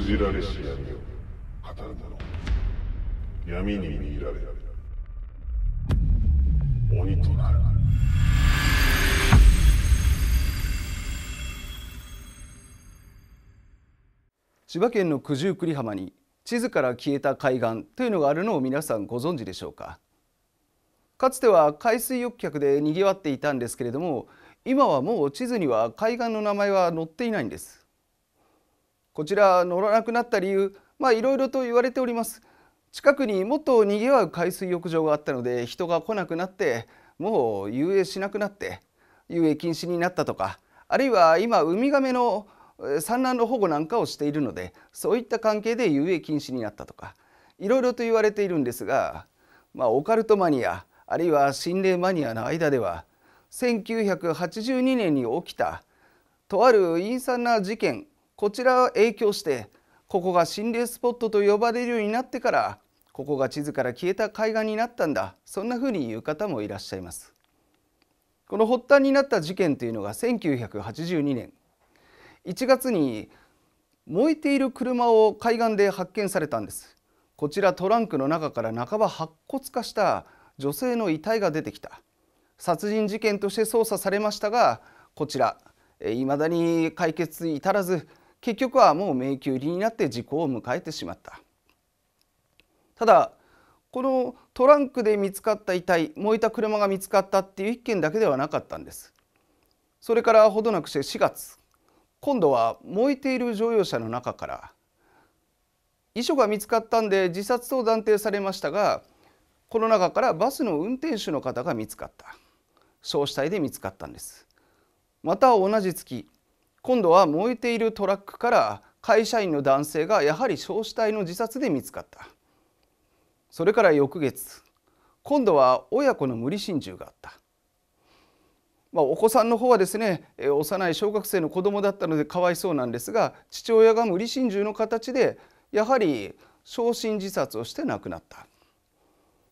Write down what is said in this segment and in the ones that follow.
封じられし闇を語る者闇に見入られ鬼となる千葉県の九十九里浜に地図から消えた海岸というのがあるのを皆さんご存知でしょうかかつては海水浴客でにぎわっていたんですけれども今はもう地図には海岸の名前は載っていないんですこちら乗らなくなった理由まあいろいろと言われております近くにもっと賑わう海水浴場があったので人が来なくなってもう遊泳しなくなって遊泳禁止になったとかあるいは今ウミガメの産卵の保護なんかをしているのでそういった関係で遊泳禁止になったとかいろいろと言われているんですが、まあ、オカルトマニアあるいは心霊マニアの間では1982年に起きたとある陰惨な事件こちらは影響してここが心霊スポットと呼ばれるようになってからここが地図から消えた海岸になったんだそんな風に言う方もいらっしゃいますこの発端になった事件というのが1982年1月に燃えている車を海岸で発見されたんですこちらトランクの中から半ば白骨化した女性の遺体が出てきた殺人事件として捜査されましたがこちらいまだに解決至らず結局はもう迷宮入りになって時効を迎えてしまったただこのトランクで見つかった遺体燃えた車が見つかったっていう一件だけではなかったんですそれからほどなくして4月今度は燃えている乗用車の中から遺書が見つかったんで自殺と断定されましたがこの中からバスの運転手の方が見つかった焼死体で見つかったんですまた同じ月今度は燃えているトラックから会社員の男性がやはり焼死体の自殺で見つかったそれから翌月今度は親子の無理心中があった、まあ、お子さんの方はですね幼い小学生の子供だったのでかわいそうなんですが父親が無理心中の形でやはり焼身自殺をして亡くなった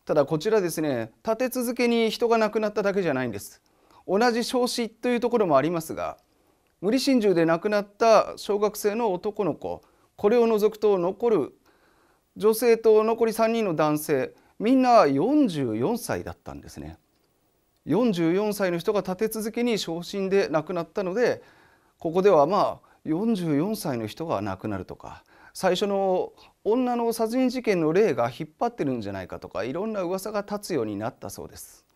ただこちらですね立て続けに人が亡くなっただけじゃないんです同じ焼死というところもありますが無理心中で亡くなった小学生の男の子これを除くと残る女性と残り3人の男性みんな44歳だったんですね44歳の人が立て続けに昇進で亡くなったのでここではまあ44歳の人が亡くなるとか最初の女の殺人事件の例が引っ張ってるんじゃないかとかいろんな噂が立つようになったそうです。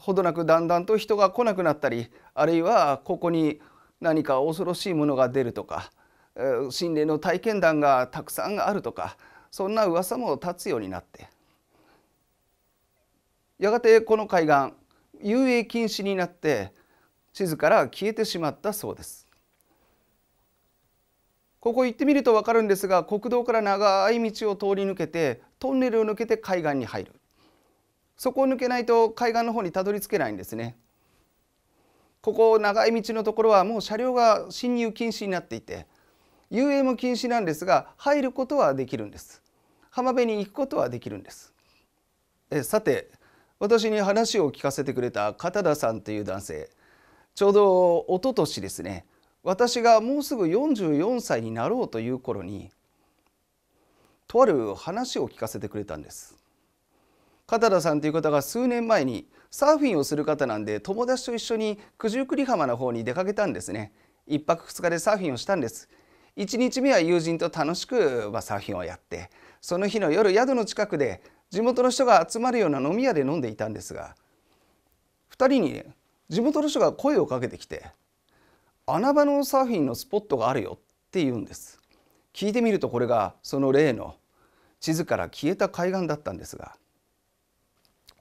ほどなくだんだんと人が来なくなったりあるいはここに何か恐ろしいものが出るとか心霊の体験談がたくさんあるとかそんな噂も立つようになってやがてこの海岸遊泳禁止になって地図から消えてしまったそうです。ここ行ってみると分かるんですが国道から長い道を通り抜けてトンネルを抜けて海岸に入るそこを抜けないと海岸の方にたどり着けないんですねここ長い道のところはもう車両が進入禁止になっていて遊泳も禁止なんですが入ることはできるんです浜辺に行くことはできるんですえさて私に話を聞かせてくれた片田さんという男性ちょうど一昨年ですね私がもうすぐ44歳になろうという頃にとある話を聞かせてくれたんです片田さんという方が数年前にサーフィンをする方なんで友達と一緒に九十九里浜の方に出かけたんですね1泊2日でサーフィンをしたんです1日目は友人と楽しく、まあ、サーフィンをやってその日の夜宿の近くで地元の人が集まるような飲み屋で飲んでいたんですが2人に、ね、地元の人が声をかけてきて「穴場のサーフィンのスポットがあるよ」って言うんです聞いてみるとこれがその例の地図から消えた海岸だったんですが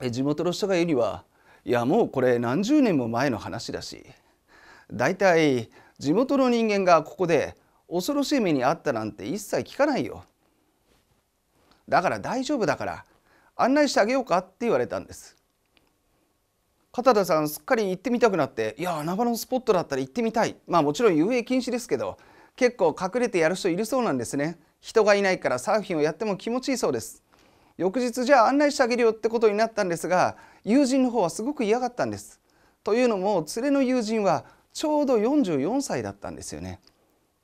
地元の人が言うにはいやもうこれ何十年も前の話だしだいたい地元の人間がここで恐ろしい目に遭ったなんて一切聞かないよだから大丈夫だから案内してあげようかって言われたんです片田さんすっかり行ってみたくなっていや穴場のスポットだったら行ってみたいまあもちろん遊泳禁止ですけど結構隠れてやる人いるそうなんですね人がいないからサーフィンをやっても気持ちいいそうです翌日じゃあ案内してあげるよってことになったんですが友人の方はすごく嫌がったんです。というのも連れの友人はちょうど44歳だったんですよね。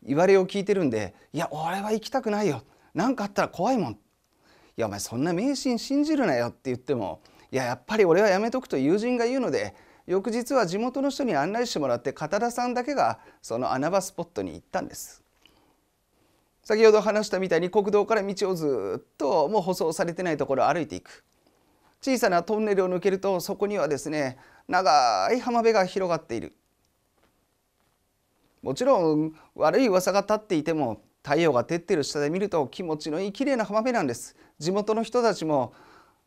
言われを聞いてるんで「いや俺は行きたくないよ何かあったら怖いもん」「いやお前そんな迷信信じるなよ」って言っても「いややっぱり俺はやめとく」と友人が言うので翌日は地元の人に案内してもらって片田さんだけがその穴場スポットに行ったんです。先ほど話したみたいに国道から道をずっともう舗装されてないところを歩いていく小さなトンネルを抜けるとそこにはですね長い浜辺が広がっているもちろん悪い噂が立っていても太陽が照ってる下で見ると気持ちのいい綺麗な浜辺なんです地元の人たちも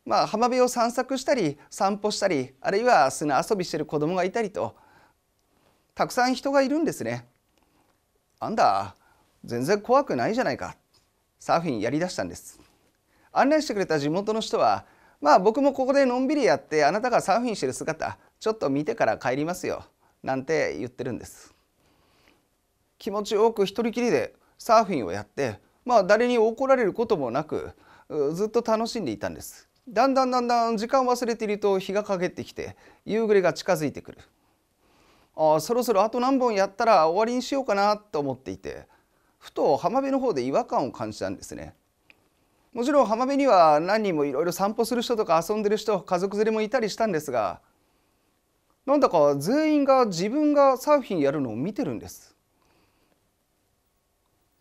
まあ浜辺を散策したり散歩したりあるいは砂遊びしてる子供がいたりとたくさん人がいるんですねあんだ全然怖くないじゃないかサーフィンやりだしたんです案内してくれた地元の人はまあ僕もここでのんびりやってあなたがサーフィンしてる姿ちょっと見てから帰りますよなんて言ってるんです気持ちよく一人きりでサーフィンをやってまあ誰に怒られることもなくずっと楽しんでいたんですだんだんだんだん時間忘れていると日が陰ってきて夕暮れが近づいてくるああそろそろあと何本やったら終わりにしようかなと思っていてふと浜辺の方で違和感を感じたんですねもちろん浜辺には何人もいろいろ散歩する人とか遊んでる人家族連れもいたりしたんですがなんだか全員が自分がサーフィンやるのを見てるんです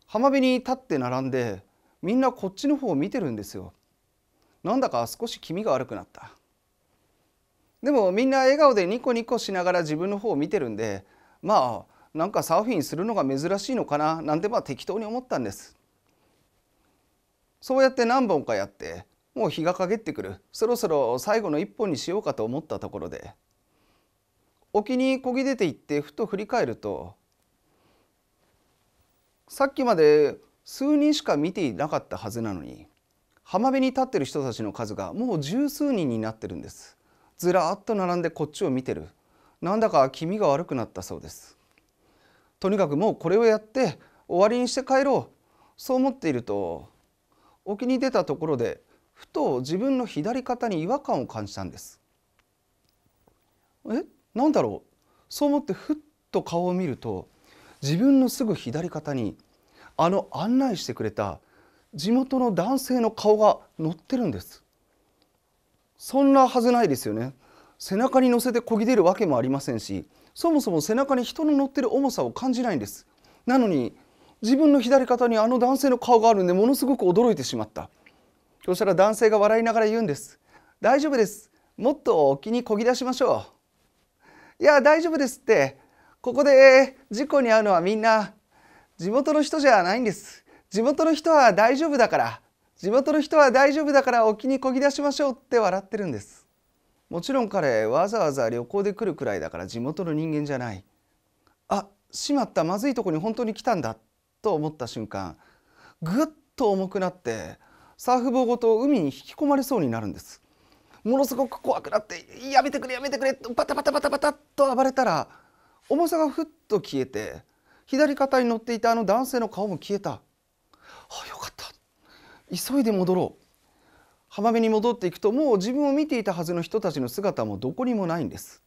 浜辺に立って並んでみんなこっちの方を見てるんですよなんだか少し気味が悪くなったでもみんな笑顔でニコニコしながら自分の方を見てるんでまあなんかサーフィンするのが珍しいのかななんてまあ適当に思ったんですそうやって何本かやってもう日が陰ってくるそろそろ最後の一本にしようかと思ったところで沖にこぎ出ていってふと振り返るとさっきまで数人しか見ていなかったはずなのに浜辺に立ってる人たちの数がもう十数人になってるんですずらっと並んでこっちを見てるなんだか気味が悪くなったそうですとにかくもうこれをやって終わりにして帰ろうそう思っていると沖に出たところでふと自分の左肩に違和感を感じたんです。えなんだろうそう思ってふっと顔を見ると自分のすぐ左肩にあの案内してくれた地元の男性の顔が乗ってるんです。そんなはずないですよね。背中に乗せて漕ぎ出るわけもありませんしそもそも背中に人の乗ってる重さを感じないんですなのに自分の左肩にあの男性の顔があるんでものすごく驚いてしまったそしたら男性が笑いながら言うんです大丈夫ですもっと沖に漕ぎ出しましょういや大丈夫ですってここで事故に遭うのはみんな地元の人じゃないんです地元の人は大丈夫だから地元の人は大丈夫だから沖に漕ぎ出しましょうって笑ってるんですもちろん彼わざわざ旅行で来るくらいだから地元の人間じゃないあしまったまずいとこに本当に来たんだと思った瞬間ぐっと重くなってサーフボーごと海に引き込まれそうになるんですものすごく怖くなって「やめてくれやめてくれ」バタバタバタバタと暴れたら重さがふっと消えて左肩に乗っていたあの男性の顔も消えたあよかった急いで戻ろう浜辺に戻っていくともう自分を見ていたはずの人たちの姿もどこにもないんです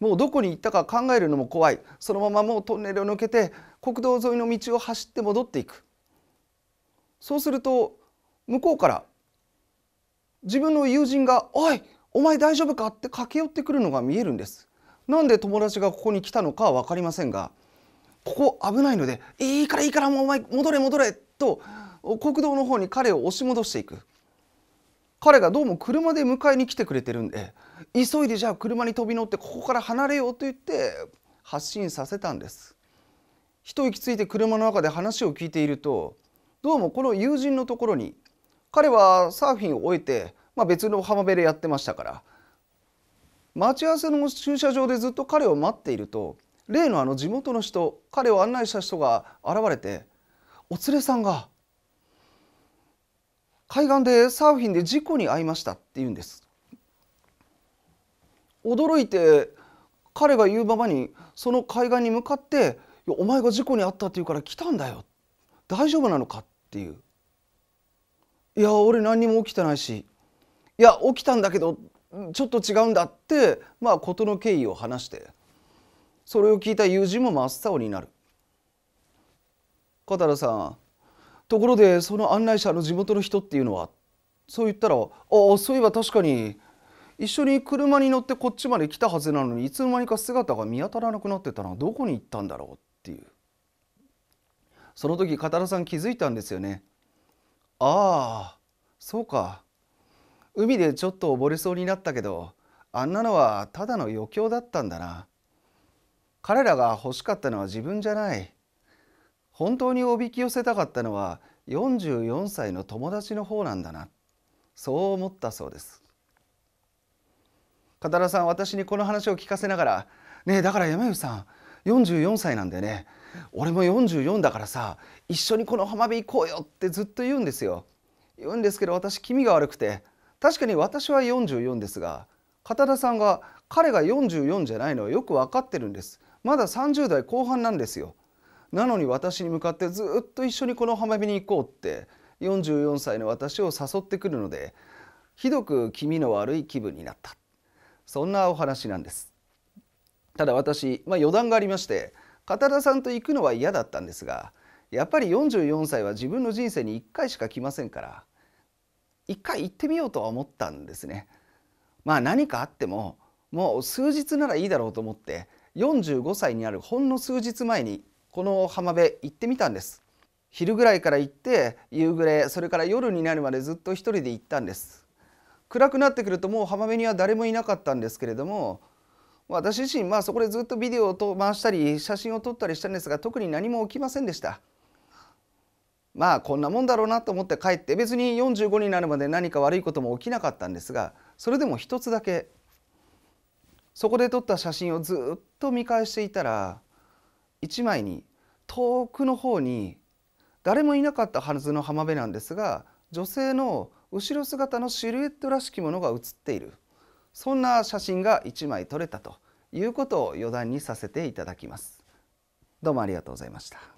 もうどこに行ったか考えるのも怖いそのままもうトンネルを抜けて国道沿いの道を走って戻っていくそうすると向こうから自分の友人が「おいお前大丈夫か?」って駆け寄ってくるのが見えるんです。なんで友達がここに来たのかは分かりませんがここ危ないので「いいからいいからもうお前戻れ戻れ」と国道の方に彼を押し戻していく彼がどうも車で迎えに来てくれてるんで急いでじゃあ車に飛び乗ってここから離れようと言って発進させたんです一息ついて車の中で話を聞いているとどうもこの友人のところに彼はサーフィンを終えて、まあ、別の浜辺でやってましたから待ち合わせの駐車場でずっと彼を待っていると例のあの地元の人彼を案内した人が現れて「お連れさんが海岸でサーフィンで事故に遭いましたって言うんです驚いて彼が言うままにその海岸に向かって「お前が事故に遭ったって言うから来たんだよ大丈夫なのか?」っていう「いや俺何にも起きてないしいや起きたんだけどちょっと違うんだ」ってまあ事の経緯を話してそれを聞いた友人も真っ青になる。小太郎さんところでその案内者の地元の人っていうのはそう言ったら「ああそういえば確かに一緒に車に乗ってこっちまで来たはずなのにいつの間にか姿が見当たらなくなってたのはどこに行ったんだろう」っていうその時片田さん気づいたんですよね。ああそうか海でちょっと溺れそうになったけどあんなのはただの余興だったんだな彼らが欲しかったのは自分じゃない本当におびき寄せたかったのは44歳の友達の方なんだなそう思ったそうです片田さん私にこの話を聞かせながら「ねえだから山吉さん44歳なんだよね俺も44だからさ一緒にこの浜辺行こうよ」ってずっと言うんですよ言うんですけど私気味が悪くて確かに私は44ですが片田さんが彼が44じゃないのはよく分かってるんですまだ30代後半なんですよなのに私に向かってずっと一緒にこの浜辺に行こうって44歳の私を誘ってくるのでひどく気味の悪い気分になったそんなお話なんですただ私、まあ、余談がありまして片田さんと行くのは嫌だったんですがやっぱり44歳は自分の人生に1回しか来ませんから1回行ってみようとは思ったんですねまあ何かあってももう数日ならいいだろうと思って45歳にあるほんの数日前にこの浜辺行ってみたんです昼ぐらいから行って夕暮れそれから夜になるまでずっと一人で行ったんです暗くなってくるともう浜辺には誰もいなかったんですけれども私自身まあそこでずっとビデオを回したり写真を撮ったりしたんですが特に何も起きませんでしたまあこんなもんだろうなと思って帰って別に45になるまで何か悪いことも起きなかったんですがそれでも一つだけそこで撮った写真をずっと見返していたら一枚に遠くの方に誰もいなかったはずの浜辺なんですが女性の後ろ姿のシルエットらしきものが写っているそんな写真が1枚撮れたということを余談にさせていただきます。どうもありがとうございました。